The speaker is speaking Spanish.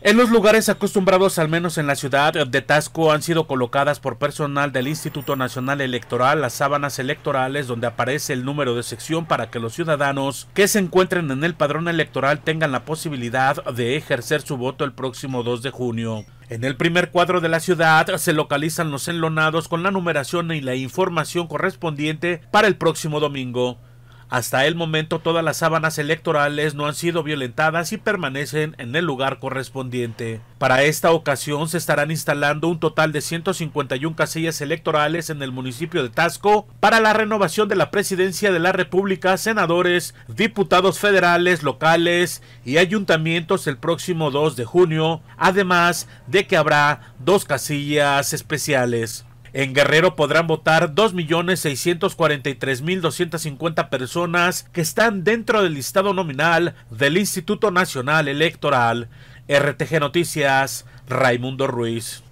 En los lugares acostumbrados, al menos en la ciudad de Tasco, han sido colocadas por personal del Instituto Nacional Electoral las sábanas electorales donde aparece el número de sección para que los ciudadanos que se encuentren en el padrón electoral tengan la posibilidad de ejercer su voto el próximo 2 de junio. En el primer cuadro de la ciudad se localizan los enlonados con la numeración y la información correspondiente para el próximo domingo. Hasta el momento todas las sábanas electorales no han sido violentadas y permanecen en el lugar correspondiente. Para esta ocasión se estarán instalando un total de 151 casillas electorales en el municipio de Tasco para la renovación de la presidencia de la República, senadores, diputados federales, locales y ayuntamientos el próximo 2 de junio, además de que habrá dos casillas especiales. En Guerrero podrán votar 2.643.250 personas que están dentro del listado nominal del Instituto Nacional Electoral. RTG Noticias, Raimundo Ruiz.